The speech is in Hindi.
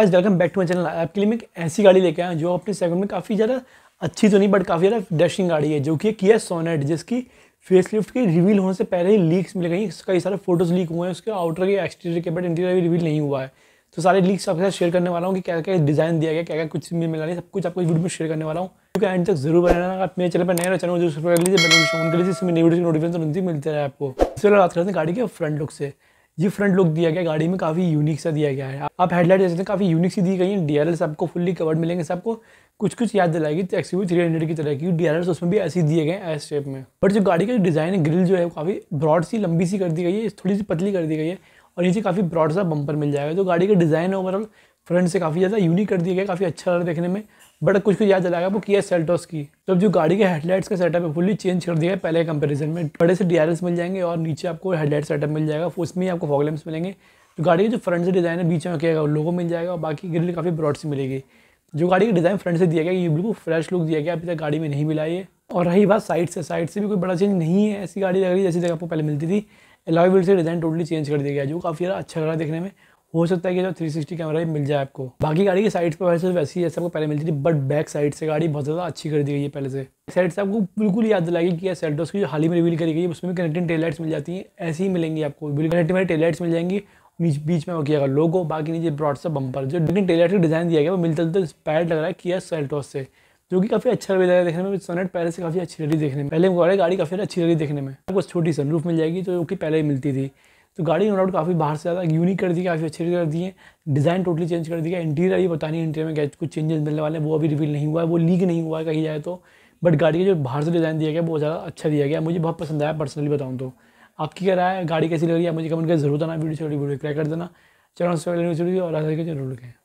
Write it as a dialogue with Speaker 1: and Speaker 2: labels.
Speaker 1: आज welcome back to my channel आपके लिए मैं एक ऐसी गाड़ी लेके आया जो अपने सेगमेंट में काफ़ी ज़्यादा अच्छी तो नहीं बट काफ़ी ज़्यादा डैशिंग गाड़ी है जो कि किया सोनेट जिसकी फेसलिफ्ट की रिवील होने से पहले ही लीक्स मिल गई कई सारे फोटोज़ लीक हुए हैं उसके आउटर के एक्सटीरियर के बट इंटीरियर भी रिवील नहीं हुआ है तो सारे लीक्स आपके साथ शेयर करने वाला हूँ कि क्या क्या डिज़ाइन दिया गया क्या क्या कुछ मिला है सब कुछ आपको वीडियो में शेयर करने वाला हूँ क्योंकि एंड तक जरूर बनाना आप मेरे चैनल पर नया तो चैनल कर लीजिए ऑन कर लीजिए इसमें नई वीडियो की नोटिफिकेशन तो मिलते रहे आपको इससे बात करते हैं गाड़ी के फ्रंट लुक से ये फ्रंट लुक दिया गया गाड़ी में काफ़ी यूनिक सा दिया गया है आप हेडलाइट देख सकते हैं काफ़ी यूनिक सी दी गई है डी आपको फुल्ली कवर्ड मिलेंगे सबको कुछ कुछ याद दिलाएगी तो एक्सी थ्री हंड्रेड की तरह की डी आर उसमें भी ऐसे दिए गए एस शेप में बट जो गाड़ी का डिज़ाइन ग्रिल जो है काफ़ी ब्रॉड सी लंबी सी कर दी गई है थोड़ी सी पतली कर दी गई है और नीचे काफ़ी ब्रॉड सा बम्पर मिल जाएगा तो गाड़ी का डिज़ाइन ओवरऑल फ्रंट से काफ़ी ज़्यादा यूनिक कर दिया गया काफ़ी अच्छा लग रहा देखने में बट कुछ कुछ याद चलाएगा वो किया सेल्टोस की तो जो गाड़ी के हेडलाइट्स का सेटअप है फुली चेंज कर दिया है पहले कंपैरिजन में बड़े से डी मिल जाएंगे और नीचे आपको हेडलाइट सेटअप मिल जाएगा उसमें आपको फॉगलेम्स मिलेंगे तो जो गाड़ी का जो फ्रंट से डिज़ाइन है बीच में क्या गया लोगो मिल जाएगा और बाकी ग्रिल काफ़ी ब्रॉड से मिलेगी जो गाड़ी का डिज़ाइन फ्रंट से दिया गया ये बिल्कुल फ्रेश लुक दिया गया अभी तक गाड़ी में नहीं मिला ये और रही बात साइड से साइड से भी कोई बड़ा चेंज नहीं है ऐसी गाड़ी लग रही है जैसी जगह आपको पहले मिलती थी एलॉय व्हील से डिज़ाइन टोटली चेंज कर दिया गया जो काफ़ी ज़्यादा अच्छा लग रहा है देखने में हो सकता है कि जो 360 कैमरा ही मिल जाए आपको बाकी गाड़ी की साइड पर वैसे वैसी जैसे आपको पहले मिलती थी बट बैक साइड से गाड़ी बहुत ज़्यादा अच्छी कर दी गई है पहले से साइड से आपको बिल्कुल याद दिलाएगी कि सेल्टोस की जो हाल ही में रिवील करी गई है उसमें भी कनेक्टिंग टेलाइट्स मिल जाती हैं ऐसी ही मिलेंगी आपको बिल्कुल कनेक्टिंग टेलाइट्स मिल जाएंगी बीच बीच में वो किया गया लोगो बाकी नीचे ब्रॉड सा बंपर जो डिग्निंग टेलर का डिज़ाइन दिया गया वो मिलते जुलते इंस्पायर्ड लग रहा है किया सेल्टोस से जो कि काफ़ी अच्छा लग रहा है देखने में सोनेट पहले से काफ़ी अच्छी लगी देखने में पहले गाड़ी काफ़ी अच्छी लगी देखने में आपको छोटी सनरूफ मिल जाएगी जो कि पहले ही मिलती थी तो गाड़ी नो डाउट काफ़ी बाहर से ज़्यादा यूनिक कर दी काफ़ी अच्छी कर दी है डिज़ाइन टोटली चेंज कर दिया इंटीरियर अभी पता नहीं इंटीरियर में क्या कुछ चेंजेस मिलने वाले हैं वो अभी रिवील नहीं हुआ है वो लीक नहीं हुआ है कहीं जाए तो बट गाड़ी का जो बाहर से डिज़ाइन दिया गया बहुत ज़्यादा अच्छा दिया गया मुझे बहुत पसंद आया पर्सनली बताऊँ तो आपकी क्या राय है गाड़ी कैसी लग रही है मुझे कमेंट कर जरूर देना वीडियो छोटी वीडियो क्रैक कर देना चैनल से और जरूर लिखें